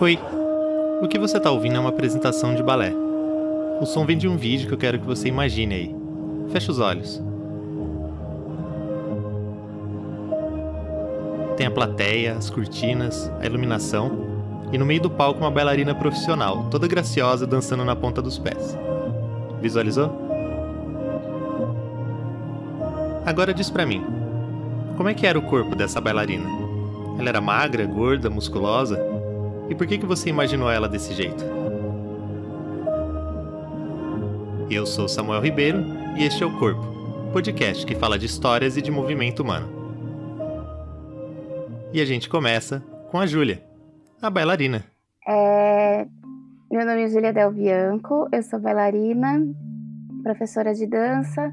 Oi, o que você está ouvindo é uma apresentação de balé. O som vem de um vídeo que eu quero que você imagine aí. Feche os olhos. Tem a plateia, as cortinas, a iluminação e no meio do palco uma bailarina profissional, toda graciosa dançando na ponta dos pés. Visualizou? Agora diz para mim, como é que era o corpo dessa bailarina? Ela era magra, gorda, musculosa? E por que, que você imaginou ela desse jeito? Eu sou Samuel Ribeiro e este é o Corpo, podcast que fala de histórias e de movimento humano. E a gente começa com a Júlia, a bailarina. É... Meu nome é Júlia Del Bianco, eu sou bailarina, professora de dança.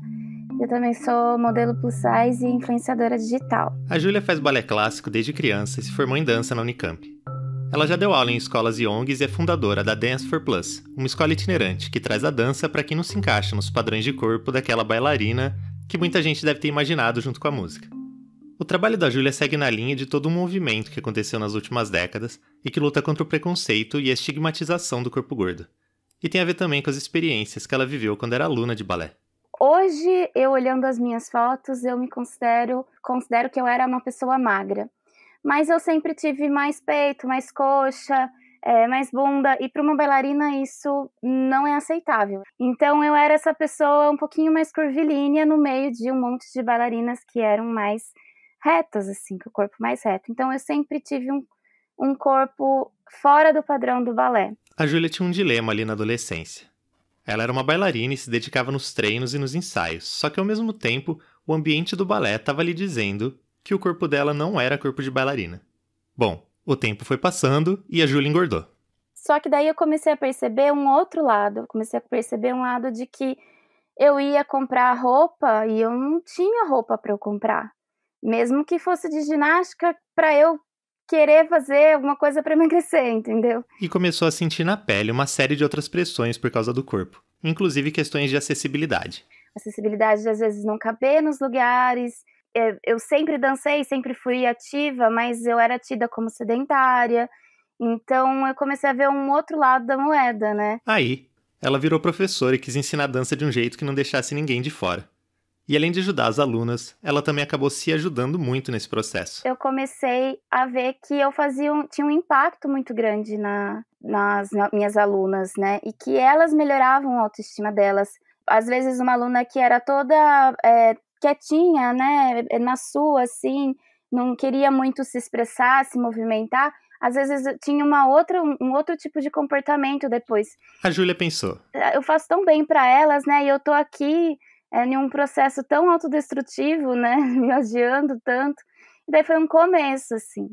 Eu também sou modelo plus size e influenciadora digital. A Júlia faz balé clássico desde criança e se formou em dança na Unicamp. Ela já deu aula em escolas e ONGs e é fundadora da Dance for Plus, uma escola itinerante que traz a dança para quem não se encaixa nos padrões de corpo daquela bailarina que muita gente deve ter imaginado junto com a música. O trabalho da Júlia segue na linha de todo um movimento que aconteceu nas últimas décadas e que luta contra o preconceito e a estigmatização do corpo gordo. E tem a ver também com as experiências que ela viveu quando era aluna de balé. Hoje, eu olhando as minhas fotos, eu me considero, considero que eu era uma pessoa magra mas eu sempre tive mais peito, mais coxa, é, mais bunda, e para uma bailarina isso não é aceitável. Então eu era essa pessoa um pouquinho mais curvilínea no meio de um monte de bailarinas que eram mais retas, assim, com o corpo mais reto. Então eu sempre tive um, um corpo fora do padrão do balé. A Júlia tinha um dilema ali na adolescência. Ela era uma bailarina e se dedicava nos treinos e nos ensaios, só que ao mesmo tempo o ambiente do balé estava lhe dizendo que o corpo dela não era corpo de bailarina. Bom, o tempo foi passando e a Júlia engordou. Só que daí eu comecei a perceber um outro lado. Eu comecei a perceber um lado de que eu ia comprar roupa e eu não tinha roupa para eu comprar. Mesmo que fosse de ginástica, para eu querer fazer alguma coisa para emagrecer, entendeu? E começou a sentir na pele uma série de outras pressões por causa do corpo, inclusive questões de acessibilidade. Acessibilidade de às vezes não caber nos lugares, é, eu sempre dancei, sempre fui ativa, mas eu era tida como sedentária. Então eu comecei a ver um outro lado da moeda, né? Aí, ela virou professora e quis ensinar dança de um jeito que não deixasse ninguém de fora. E além de ajudar as alunas, ela também acabou se ajudando muito nesse processo. Eu comecei a ver que eu fazia um, tinha um impacto muito grande na, nas minhas alunas, né? E que elas melhoravam a autoestima delas. Às vezes, uma aluna que era toda é, quietinha, né, eh, na sua, assim, não queria muito se expressar, se movimentar, às vezes tinha uma outra, um outro tipo de comportamento depois. A Júlia pensou. Ah, eu faço tão bem para elas, né, e eu tô aqui é, em um processo tão autodestrutivo, né, me odiando tanto. E daí foi um começo, assim.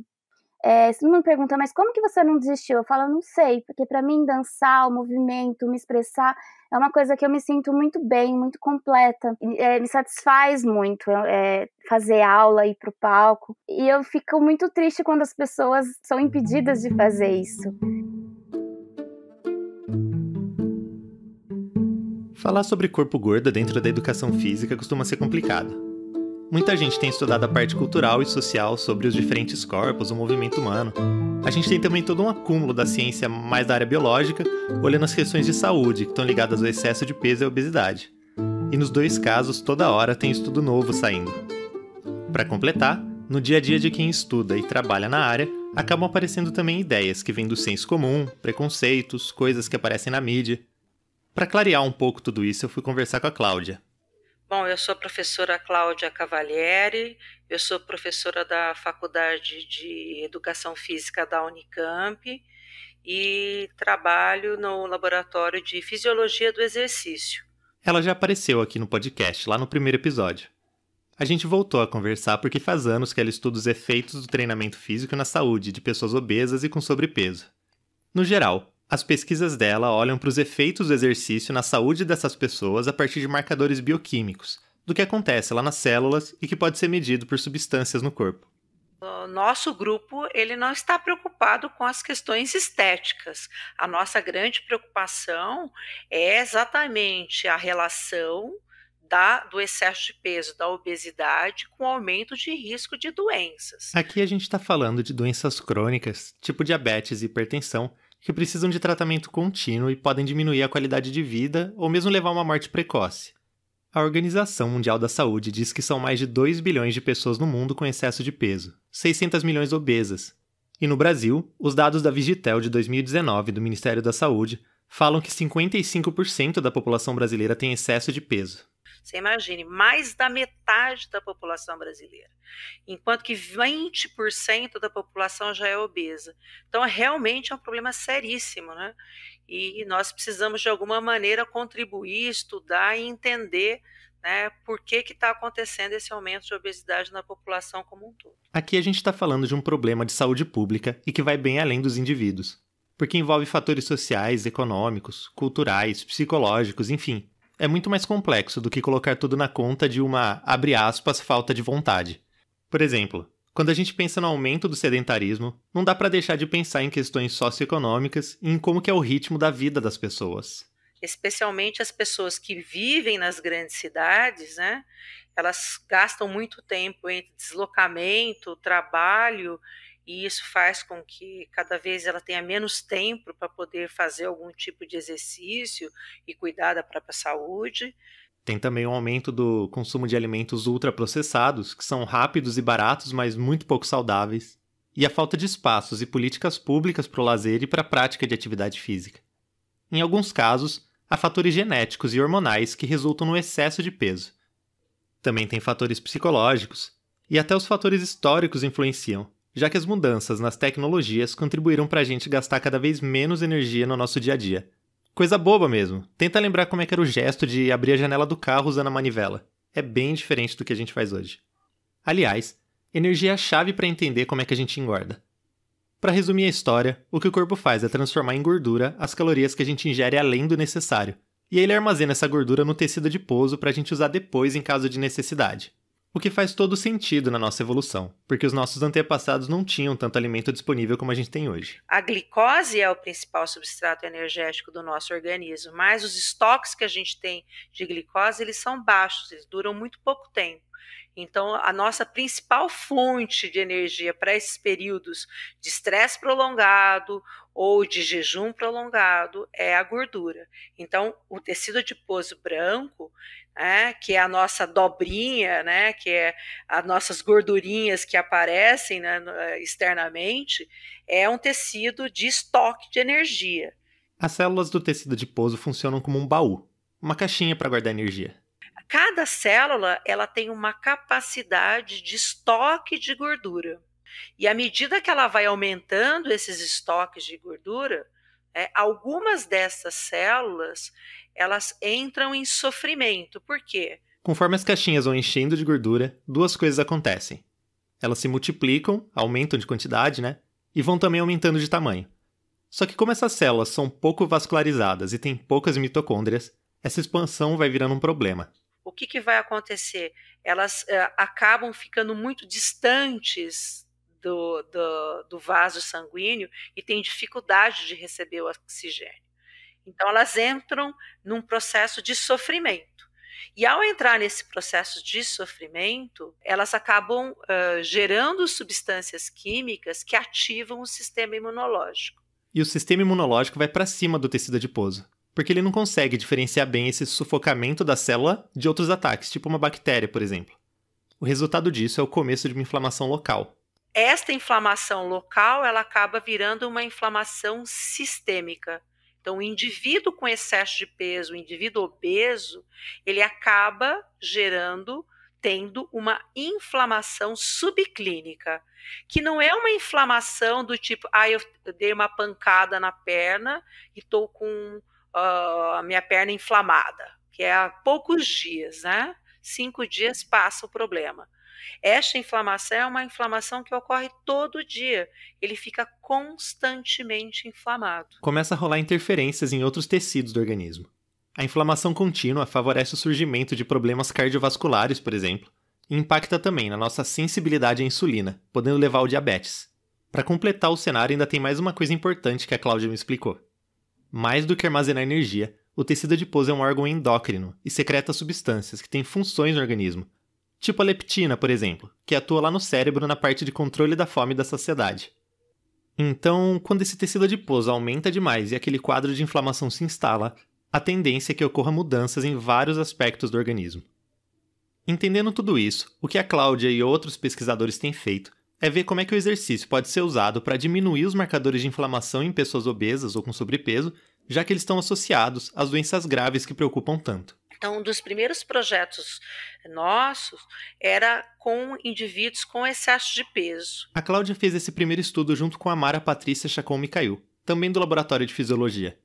É, se me pergunta, mas como que você não desistiu? Eu falo, não sei, porque para mim dançar, o movimento, me expressar, é uma coisa que eu me sinto muito bem, muito completa. É, me satisfaz muito é, fazer aula, ir pro palco. E eu fico muito triste quando as pessoas são impedidas de fazer isso. Falar sobre corpo gordo dentro da educação física costuma ser complicado. Muita gente tem estudado a parte cultural e social sobre os diferentes corpos, o movimento humano. A gente tem também todo um acúmulo da ciência mais da área biológica, olhando as questões de saúde, que estão ligadas ao excesso de peso e à obesidade. E nos dois casos, toda hora tem estudo novo saindo. Para completar, no dia a dia de quem estuda e trabalha na área, acabam aparecendo também ideias que vêm do senso comum, preconceitos, coisas que aparecem na mídia. Para clarear um pouco tudo isso, eu fui conversar com a Cláudia, Bom, eu sou a professora Cláudia Cavalieri, eu sou professora da Faculdade de Educação Física da Unicamp e trabalho no Laboratório de Fisiologia do Exercício. Ela já apareceu aqui no podcast, lá no primeiro episódio. A gente voltou a conversar porque faz anos que ela estuda os efeitos do treinamento físico na saúde de pessoas obesas e com sobrepeso. No geral, as pesquisas dela olham para os efeitos do exercício na saúde dessas pessoas a partir de marcadores bioquímicos, do que acontece lá nas células e que pode ser medido por substâncias no corpo. nosso grupo ele não está preocupado com as questões estéticas. A nossa grande preocupação é exatamente a relação da, do excesso de peso, da obesidade, com aumento de risco de doenças. Aqui a gente está falando de doenças crônicas, tipo diabetes e hipertensão, que precisam de tratamento contínuo e podem diminuir a qualidade de vida ou mesmo levar a uma morte precoce. A Organização Mundial da Saúde diz que são mais de 2 bilhões de pessoas no mundo com excesso de peso, 600 milhões obesas. E no Brasil, os dados da Vigitel de 2019 do Ministério da Saúde falam que 55% da população brasileira tem excesso de peso. Você imagine, mais da metade da população brasileira, enquanto que 20% da população já é obesa. Então, realmente é um problema seríssimo, né? E nós precisamos, de alguma maneira, contribuir, estudar e entender né, por que está acontecendo esse aumento de obesidade na população como um todo. Aqui a gente está falando de um problema de saúde pública e que vai bem além dos indivíduos, porque envolve fatores sociais, econômicos, culturais, psicológicos, enfim, é muito mais complexo do que colocar tudo na conta de uma, abre aspas, falta de vontade. Por exemplo, quando a gente pensa no aumento do sedentarismo, não dá para deixar de pensar em questões socioeconômicas e em como que é o ritmo da vida das pessoas. Especialmente as pessoas que vivem nas grandes cidades, né? Elas gastam muito tempo entre deslocamento, trabalho e isso faz com que cada vez ela tenha menos tempo para poder fazer algum tipo de exercício e cuidar da própria saúde. Tem também o um aumento do consumo de alimentos ultraprocessados, que são rápidos e baratos, mas muito pouco saudáveis, e a falta de espaços e políticas públicas para o lazer e para a prática de atividade física. Em alguns casos, há fatores genéticos e hormonais que resultam no excesso de peso. Também tem fatores psicológicos, e até os fatores históricos influenciam, já que as mudanças nas tecnologias contribuíram para a gente gastar cada vez menos energia no nosso dia a dia. Coisa boba mesmo. Tenta lembrar como é que era o gesto de abrir a janela do carro usando a manivela. É bem diferente do que a gente faz hoje. Aliás, energia é a chave para entender como é que a gente engorda. Para resumir a história, o que o corpo faz é transformar em gordura as calorias que a gente ingere além do necessário, e ele armazena essa gordura no tecido adiposo para a gente usar depois em caso de necessidade. O que faz todo sentido na nossa evolução, porque os nossos antepassados não tinham tanto alimento disponível como a gente tem hoje. A glicose é o principal substrato energético do nosso organismo, mas os estoques que a gente tem de glicose, eles são baixos, eles duram muito pouco tempo. Então, a nossa principal fonte de energia para esses períodos de estresse prolongado ou de jejum prolongado é a gordura. Então, o tecido adiposo branco, é, que é a nossa dobrinha, né, que é as nossas gordurinhas que aparecem né, eh, externamente, é um tecido de estoque de energia. As células do tecido adiposo funcionam como um baú, uma caixinha para guardar energia. Cada célula ela tem uma capacidade de estoque de gordura. E à medida que ela vai aumentando esses estoques de gordura, é, algumas dessas células elas entram em sofrimento. Por quê? Conforme as caixinhas vão enchendo de gordura, duas coisas acontecem. Elas se multiplicam, aumentam de quantidade, né? E vão também aumentando de tamanho. Só que como essas células são pouco vascularizadas e têm poucas mitocôndrias, essa expansão vai virando um problema. O que, que vai acontecer? Elas uh, acabam ficando muito distantes do, do, do vaso sanguíneo e têm dificuldade de receber o oxigênio. Então, elas entram num processo de sofrimento. E ao entrar nesse processo de sofrimento, elas acabam uh, gerando substâncias químicas que ativam o sistema imunológico. E o sistema imunológico vai para cima do tecido adiposo, porque ele não consegue diferenciar bem esse sufocamento da célula de outros ataques, tipo uma bactéria, por exemplo. O resultado disso é o começo de uma inflamação local. Esta inflamação local, ela acaba virando uma inflamação sistêmica, então, o indivíduo com excesso de peso, o indivíduo obeso, ele acaba gerando, tendo uma inflamação subclínica, que não é uma inflamação do tipo, ah, eu dei uma pancada na perna e estou com uh, a minha perna inflamada, que é há poucos dias, né? Cinco dias passa o problema. Esta inflamação é uma inflamação que ocorre todo dia, ele fica constantemente inflamado. Começa a rolar interferências em outros tecidos do organismo. A inflamação contínua favorece o surgimento de problemas cardiovasculares, por exemplo, e impacta também na nossa sensibilidade à insulina, podendo levar ao diabetes. Para completar o cenário, ainda tem mais uma coisa importante que a Cláudia me explicou. Mais do que armazenar energia, o tecido adiposo é um órgão endócrino e secreta substâncias que têm funções no organismo, tipo a leptina, por exemplo, que atua lá no cérebro na parte de controle da fome e da saciedade. Então, quando esse tecido adiposo aumenta demais e aquele quadro de inflamação se instala, a tendência é que ocorra mudanças em vários aspectos do organismo. Entendendo tudo isso, o que a Cláudia e outros pesquisadores têm feito é ver como é que o exercício pode ser usado para diminuir os marcadores de inflamação em pessoas obesas ou com sobrepeso, já que eles estão associados às doenças graves que preocupam tanto. Então, um dos primeiros projetos nossos era com indivíduos com excesso de peso. A Cláudia fez esse primeiro estudo junto com a Mara Patrícia Chacon Micaiu, também do Laboratório de Fisiologia.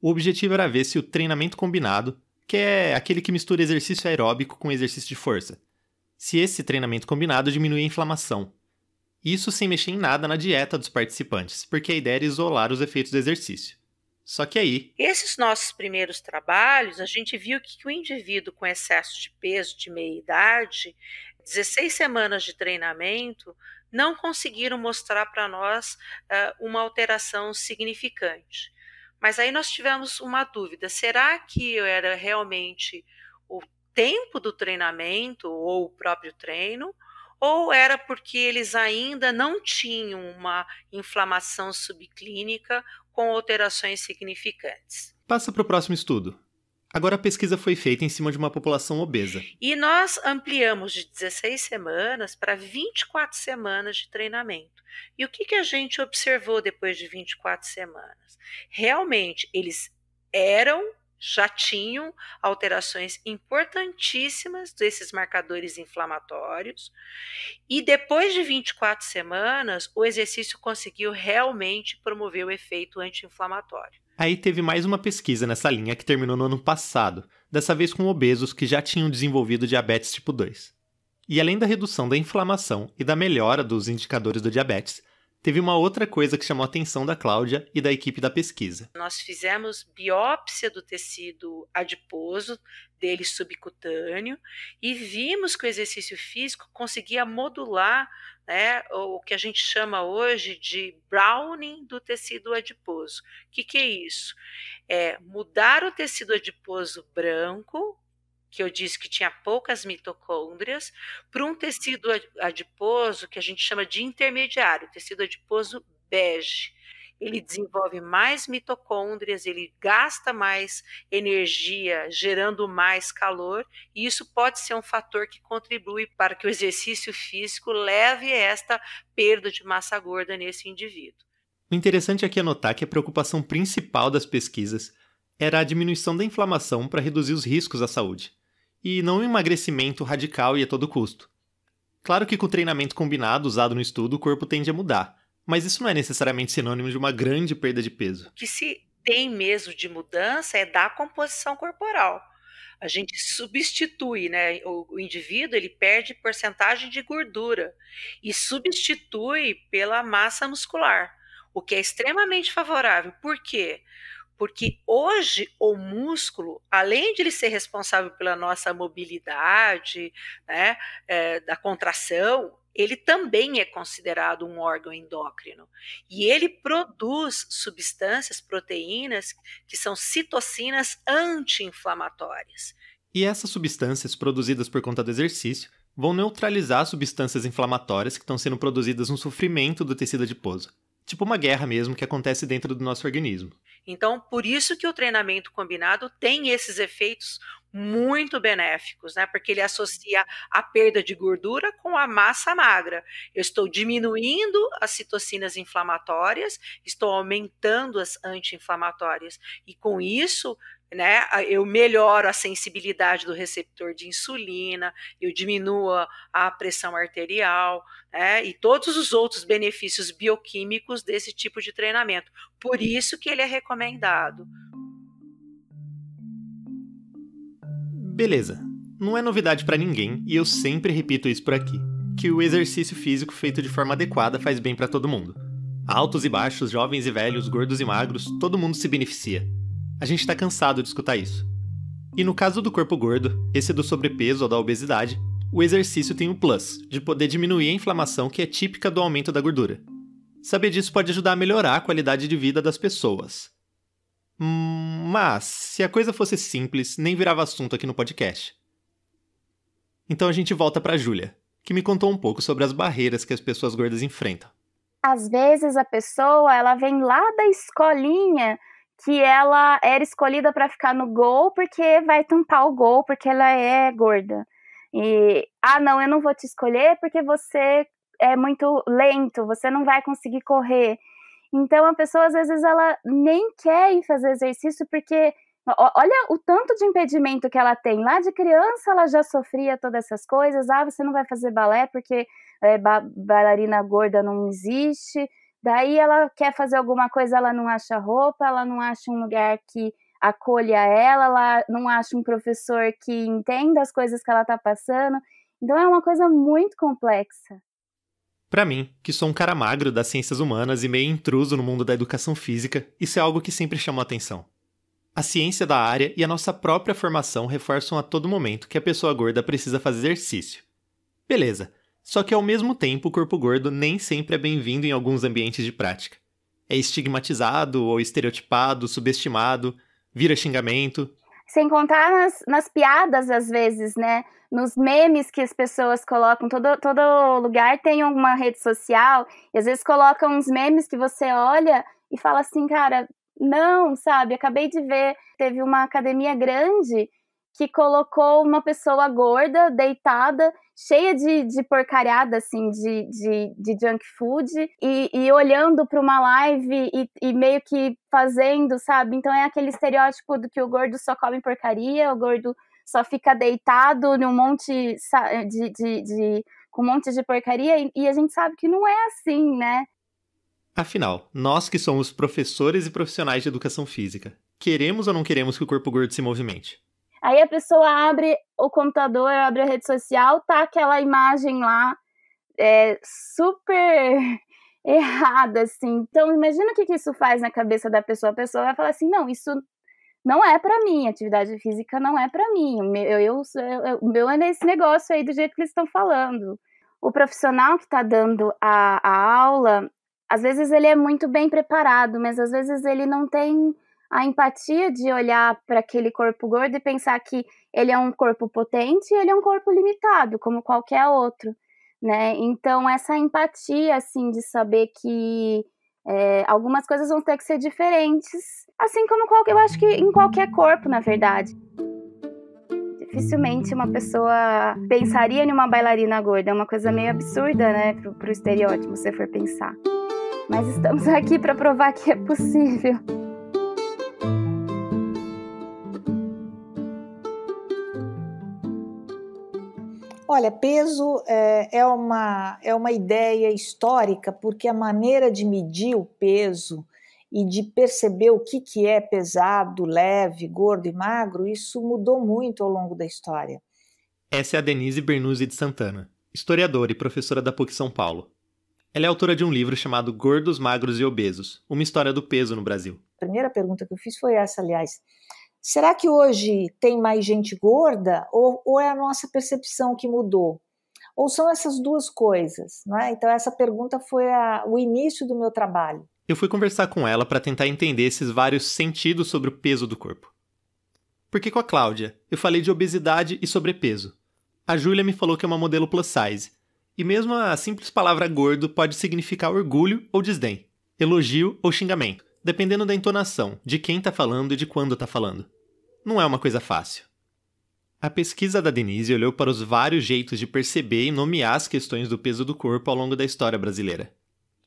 O objetivo era ver se o treinamento combinado, que é aquele que mistura exercício aeróbico com exercício de força, se esse treinamento combinado diminui a inflamação. Isso sem mexer em nada na dieta dos participantes, porque a ideia era isolar os efeitos do exercício. Só que aí. Esses nossos primeiros trabalhos, a gente viu que o indivíduo com excesso de peso de meia idade, 16 semanas de treinamento, não conseguiram mostrar para nós uh, uma alteração significante. Mas aí nós tivemos uma dúvida: será que era realmente o tempo do treinamento ou o próprio treino? Ou era porque eles ainda não tinham uma inflamação subclínica com alterações significantes. Passa para o próximo estudo. Agora a pesquisa foi feita em cima de uma população obesa. E nós ampliamos de 16 semanas para 24 semanas de treinamento. E o que, que a gente observou depois de 24 semanas? Realmente, eles eram já tinham alterações importantíssimas desses marcadores inflamatórios. E depois de 24 semanas, o exercício conseguiu realmente promover o efeito anti-inflamatório. Aí teve mais uma pesquisa nessa linha que terminou no ano passado, dessa vez com obesos que já tinham desenvolvido diabetes tipo 2. E além da redução da inflamação e da melhora dos indicadores do diabetes, Teve uma outra coisa que chamou a atenção da Cláudia e da equipe da pesquisa. Nós fizemos biópsia do tecido adiposo, dele subcutâneo, e vimos que o exercício físico conseguia modular né, o que a gente chama hoje de browning do tecido adiposo. O que, que é isso? É mudar o tecido adiposo branco que eu disse que tinha poucas mitocôndrias, para um tecido adiposo que a gente chama de intermediário, tecido adiposo bege. Ele desenvolve mais mitocôndrias, ele gasta mais energia, gerando mais calor, e isso pode ser um fator que contribui para que o exercício físico leve esta perda de massa gorda nesse indivíduo. O interessante aqui é notar que a preocupação principal das pesquisas era a diminuição da inflamação para reduzir os riscos à saúde, e não um emagrecimento radical e a todo custo. Claro que com o treinamento combinado usado no estudo, o corpo tende a mudar, mas isso não é necessariamente sinônimo de uma grande perda de peso. O que se tem mesmo de mudança é da composição corporal. A gente substitui, né? O, o indivíduo ele perde porcentagem de gordura e substitui pela massa muscular, o que é extremamente favorável. Por quê? Porque hoje o músculo, além de ele ser responsável pela nossa mobilidade, né, é, da contração, ele também é considerado um órgão endócrino. E ele produz substâncias, proteínas, que são citocinas anti-inflamatórias. E essas substâncias produzidas por conta do exercício vão neutralizar substâncias inflamatórias que estão sendo produzidas no sofrimento do tecido adiposo. Tipo uma guerra mesmo que acontece dentro do nosso organismo. Então, por isso que o treinamento combinado tem esses efeitos muito benéficos, né? Porque ele associa a perda de gordura com a massa magra. Eu estou diminuindo as citocinas inflamatórias, estou aumentando as anti-inflamatórias e com isso né? Eu melhoro a sensibilidade do receptor de insulina, eu diminuo a pressão arterial, né? E todos os outros benefícios bioquímicos desse tipo de treinamento. Por isso que ele é recomendado. Beleza, não é novidade para ninguém e eu sempre repito isso por aqui, que o exercício físico feito de forma adequada faz bem para todo mundo. Altos e baixos, jovens e velhos, gordos e magros, todo mundo se beneficia. A gente tá cansado de escutar isso. E no caso do corpo gordo, esse é do sobrepeso ou da obesidade, o exercício tem o um plus de poder diminuir a inflamação que é típica do aumento da gordura. Saber disso pode ajudar a melhorar a qualidade de vida das pessoas. Mas, se a coisa fosse simples, nem virava assunto aqui no podcast. Então a gente volta para Júlia, que me contou um pouco sobre as barreiras que as pessoas gordas enfrentam. Às vezes a pessoa, ela vem lá da escolinha que ela era escolhida para ficar no gol porque vai tampar o gol porque ela é gorda. E ah, não, eu não vou te escolher porque você é muito lento, você não vai conseguir correr. Então a pessoa às vezes ela nem quer ir fazer exercício porque olha o tanto de impedimento que ela tem. Lá de criança ela já sofria todas essas coisas. Ah, você não vai fazer balé porque é, ba bailarina gorda não existe. Daí ela quer fazer alguma coisa, ela não acha roupa, ela não acha um lugar que acolha ela, ela não acha um professor que entenda as coisas que ela está passando. Então é uma coisa muito complexa. Para mim, que sou um cara magro das ciências humanas e meio intruso no mundo da educação física, isso é algo que sempre chamou atenção. A ciência da área e a nossa própria formação reforçam a todo momento que a pessoa gorda precisa fazer exercício. Beleza, só que ao mesmo tempo o corpo gordo nem sempre é bem-vindo em alguns ambientes de prática. É estigmatizado ou estereotipado, subestimado, vira xingamento, sem contar nas, nas piadas, às vezes, né? Nos memes que as pessoas colocam. Todo, todo lugar tem uma rede social, e às vezes colocam uns memes que você olha e fala assim, cara, não, sabe? Acabei de ver, teve uma academia grande que colocou uma pessoa gorda, deitada, cheia de, de porcariada, assim, de, de, de junk food, e, e olhando para uma live e, e, meio que fazendo, sabe? Então é aquele estereótipo do que o gordo só come porcaria, o gordo só fica deitado num monte de, de, de com um monte de porcaria, e, e a gente sabe que não é assim, né? Afinal, nós que somos professores e profissionais de educação física, queremos ou não queremos que o corpo gordo se movimente? Aí a pessoa abre o computador, abre a rede social, tá aquela imagem lá é, super errada, assim. Então, imagina o que, que isso faz na cabeça da pessoa. A pessoa vai falar assim: não, isso não é para mim, atividade física não é para mim. O meu, eu, eu, meu é nesse negócio aí do jeito que eles estão falando. O profissional que está dando a, a aula, às vezes ele é muito bem preparado, mas às vezes ele não tem a empatia de olhar para aquele corpo gordo e pensar que ele é um corpo potente e ele é um corpo limitado, como qualquer outro, né? Então, essa empatia, assim, de saber que é, algumas coisas vão ter que ser diferentes, assim como qualquer, eu acho que em qualquer corpo, na verdade. Dificilmente uma pessoa pensaria em uma bailarina gorda, é uma coisa meio absurda, né, pro, pro estereótipo, se for pensar. Mas estamos aqui para provar que é possível. Olha, peso é, é, uma, é uma ideia histórica, porque a maneira de medir o peso e de perceber o que, que é pesado, leve, gordo e magro, isso mudou muito ao longo da história. Essa é a Denise Bernuzzi de Santana, historiadora e professora da PUC São Paulo. Ela é autora de um livro chamado Gordos, Magros e Obesos Uma História do Peso no Brasil. A primeira pergunta que eu fiz foi essa, aliás. Será que hoje tem mais gente gorda ou, ou é a nossa percepção que mudou? Ou são essas duas coisas? Né? Então, essa pergunta foi a, o início do meu trabalho. Eu fui conversar com ela para tentar entender esses vários sentidos sobre o peso do corpo. Porque com a Cláudia, eu falei de obesidade e sobrepeso. A Júlia me falou que é uma modelo plus size. E mesmo a simples palavra gordo pode significar orgulho ou desdém, elogio ou xingamento, dependendo da entonação, de quem tá falando e de quando tá falando não é uma coisa fácil. A pesquisa da Denise olhou para os vários jeitos de perceber e nomear as questões do peso do corpo ao longo da história brasileira.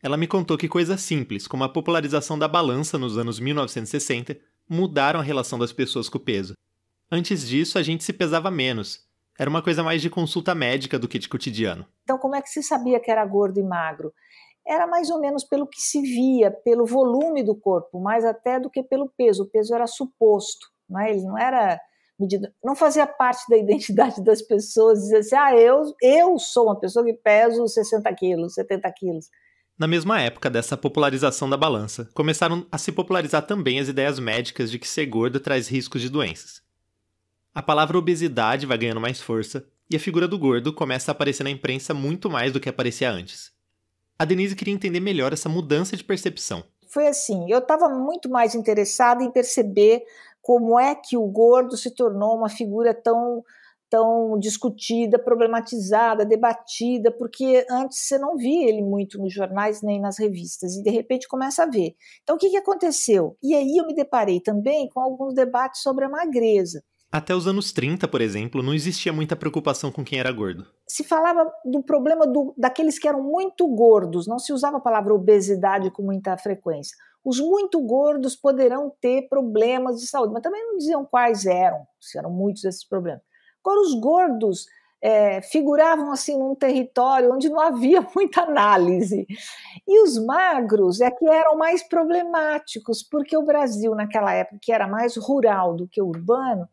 Ela me contou que coisas simples, como a popularização da balança nos anos 1960, mudaram a relação das pessoas com o peso. Antes disso, a gente se pesava menos. Era uma coisa mais de consulta médica do que de cotidiano. Então, como é que se sabia que era gordo e magro? Era mais ou menos pelo que se via, pelo volume do corpo, mais até do que pelo peso. O peso era suposto não é? Ele não era medido, não fazia parte da identidade das pessoas dizer assim, ah, eu, eu sou uma pessoa que peso 60 quilos, 70 quilos. Na mesma época dessa popularização da balança, começaram a se popularizar também as ideias médicas de que ser gordo traz riscos de doenças. A palavra obesidade vai ganhando mais força e a figura do gordo começa a aparecer na imprensa muito mais do que aparecia antes. A Denise queria entender melhor essa mudança de percepção. Foi assim, eu estava muito mais interessada em perceber como é que o gordo se tornou uma figura tão tão discutida, problematizada, debatida, porque antes você não via ele muito nos jornais nem nas revistas, e de repente começa a ver. Então, o que, que aconteceu? E aí eu me deparei também com alguns debates sobre a magreza. Até os anos 30, por exemplo, não existia muita preocupação com quem era gordo. Se falava do problema do, daqueles que eram muito gordos, não se usava a palavra obesidade com muita frequência. Os muito gordos poderão ter problemas de saúde, mas também não diziam quais eram, se eram muitos esses problemas. Agora, os gordos é, figuravam assim num território onde não havia muita análise. E os magros é que eram mais problemáticos, porque o Brasil, naquela época, que era mais rural do que urbano,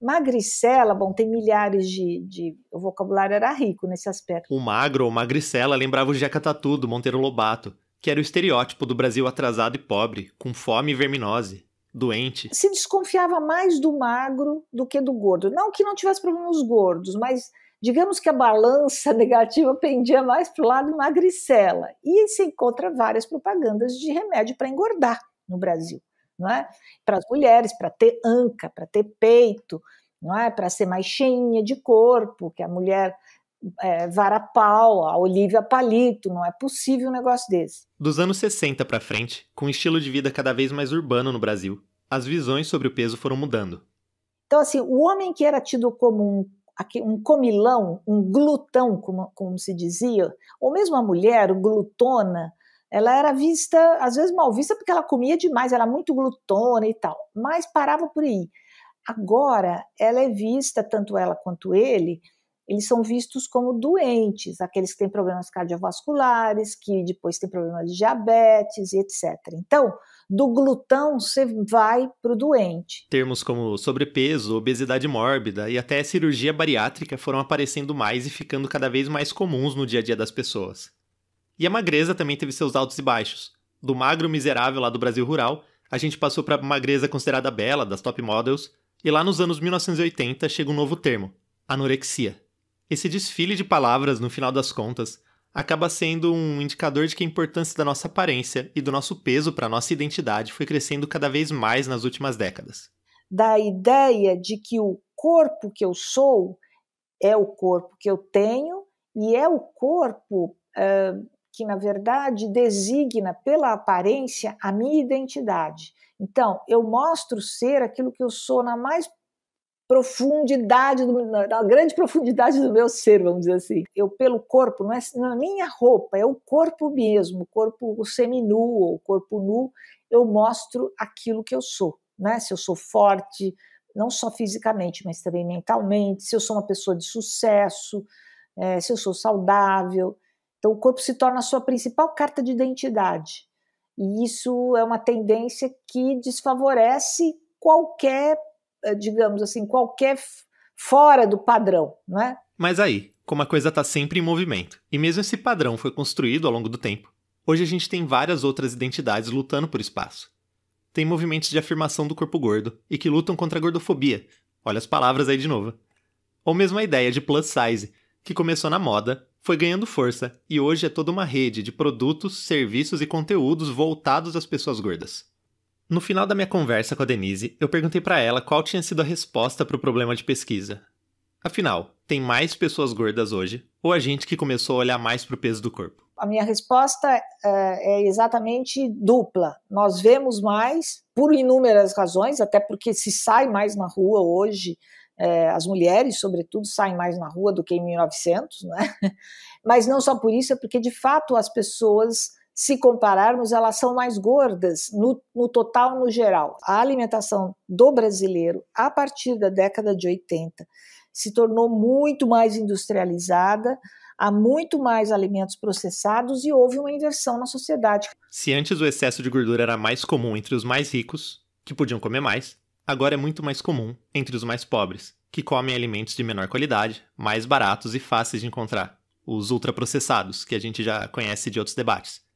magricela, bom, tem milhares de, de. O vocabulário era rico nesse aspecto. O magro ou magricela lembrava o Jeca Tatu, do Monteiro Lobato que era o estereótipo do Brasil atrasado e pobre, com fome e verminose, doente. Se desconfiava mais do magro do que do gordo. Não que não tivesse problemas gordos, mas digamos que a balança negativa pendia mais para o lado magricela. E se encontra várias propagandas de remédio para engordar no Brasil. Não é? Para as mulheres, para ter anca, para ter peito, não é? Para ser mais cheinha de corpo, que a mulher é, Vara Pau, a Olivia Palito, não é possível um negócio desse. Dos anos 60 para frente, com um estilo de vida cada vez mais urbano no Brasil, as visões sobre o peso foram mudando. Então, assim, o homem que era tido como um, um comilão, um glutão, como, como se dizia, ou mesmo a mulher, glutona, ela era vista, às vezes mal vista, porque ela comia demais, era muito glutona e tal, mas parava por aí. Agora, ela é vista, tanto ela quanto ele, eles são vistos como doentes, aqueles que têm problemas cardiovasculares, que depois têm problemas de diabetes e etc. Então, do glutão você vai para o doente. Termos como sobrepeso, obesidade mórbida e até cirurgia bariátrica foram aparecendo mais e ficando cada vez mais comuns no dia a dia das pessoas. E a magreza também teve seus altos e baixos. Do magro miserável lá do Brasil rural, a gente passou para magreza considerada bela, das top models, e lá nos anos 1980 chega um novo termo, anorexia. Esse desfile de palavras, no final das contas, acaba sendo um indicador de que a importância da nossa aparência e do nosso peso para a nossa identidade foi crescendo cada vez mais nas últimas décadas. Da ideia de que o corpo que eu sou é o corpo que eu tenho e é o corpo uh, que, na verdade, designa pela aparência a minha identidade. Então, eu mostro ser aquilo que eu sou na mais profundidade, do, grande profundidade do meu ser, vamos dizer assim. Eu, pelo corpo, não é, na é minha roupa, é o corpo mesmo, o corpo seminu ou o corpo nu, eu mostro aquilo que eu sou, né? Se eu sou forte, não só fisicamente, mas também mentalmente, se eu sou uma pessoa de sucesso, é, se eu sou saudável. Então, o corpo se torna a sua principal carta de identidade. E isso é uma tendência que desfavorece qualquer eh, digamos assim, qualquer fora do padrão, não é? Mas aí, como a coisa está sempre em movimento, e mesmo esse padrão foi construído ao longo do tempo, hoje a gente tem várias outras identidades lutando por espaço. Tem movimentos de afirmação do corpo gordo e que lutam contra a gordofobia. Olha as palavras aí de novo. Ou mesmo a ideia de plus size, que começou na moda, foi ganhando força e hoje é toda uma rede de produtos, serviços e conteúdos voltados às pessoas gordas. No final da minha conversa com a Denise, eu perguntei para ela qual tinha sido a resposta para o problema de pesquisa. Afinal, tem mais pessoas gordas hoje ou a gente que começou a olhar mais para o peso do corpo? A minha resposta é, é exatamente dupla. Nós vemos mais por inúmeras razões, até porque se sai mais na rua hoje, é, as mulheres, sobretudo, saem mais na rua do que em 1900, né? mas não só por isso, é porque de fato as pessoas se compararmos, elas são mais gordas no, no, total, no geral. A alimentação do brasileiro, a partir da década de 80, se tornou muito mais industrializada, há muito mais alimentos processados e houve uma inversão na sociedade. Se antes o excesso de gordura era mais comum entre os mais ricos, que podiam comer mais, agora é muito mais comum entre os mais pobres, que comem alimentos de menor qualidade, mais baratos e fáceis de encontrar. Os ultraprocessados, que a gente já conhece de outros debates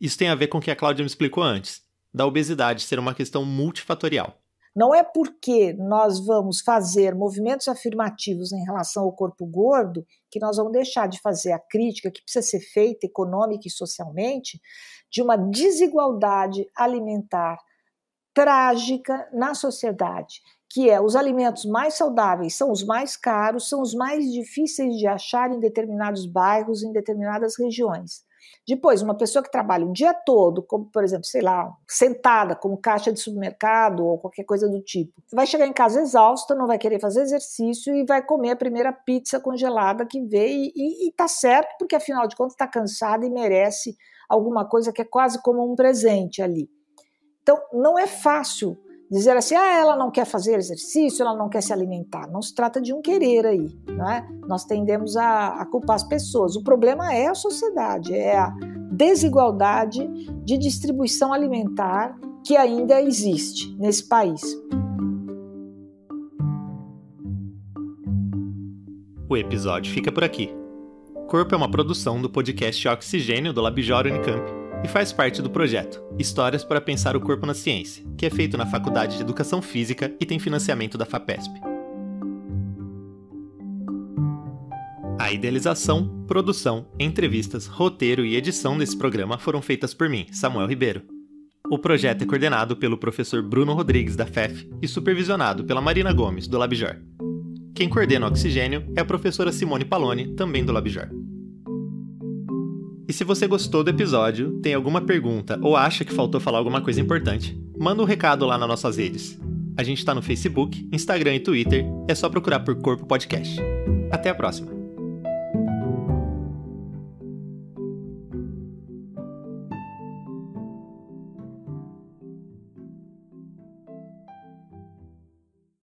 isso tem a ver com o que a Cláudia me explicou antes, da obesidade ser uma questão multifatorial. Não é porque nós vamos fazer movimentos afirmativos em relação ao corpo gordo que nós vamos deixar de fazer a crítica que precisa ser feita econômica e socialmente de uma desigualdade alimentar trágica na sociedade, que é os alimentos mais saudáveis são os mais caros, são os mais difíceis de achar em determinados bairros, em determinadas regiões. Depois, uma pessoa que trabalha o dia todo, como por exemplo, sei lá, sentada como caixa de supermercado ou qualquer coisa do tipo, vai chegar em casa exausta, não vai querer fazer exercício e vai comer a primeira pizza congelada que vê e, e, e tá certo, porque afinal de contas está cansada e merece alguma coisa que é quase como um presente ali. Então, não é fácil dizer assim, ah, ela não quer fazer exercício, ela não quer se alimentar. Não se trata de um querer aí, não é? Nós tendemos a, a culpar as pessoas. O problema é a sociedade, é a desigualdade de distribuição alimentar que ainda existe nesse país. O episódio fica por aqui. Corpo é uma produção do podcast Oxigênio do Labjor Unicamp e faz parte do projeto Histórias para Pensar o Corpo na Ciência, que é feito na Faculdade de Educação Física e tem financiamento da FAPESP. A idealização, produção, entrevistas, roteiro e edição desse programa foram feitas por mim, Samuel Ribeiro. O projeto é coordenado pelo professor Bruno Rodrigues da FEF e supervisionado pela Marina Gomes, do Labjor. Quem coordena o Oxigênio é a professora Simone Paloni, também do Labjor. E se você gostou do episódio, tem alguma pergunta ou acha que faltou falar alguma coisa importante, manda um recado lá nas nossas redes. A gente está no Facebook, Instagram e Twitter, é só procurar por Corpo Podcast. Até a próxima!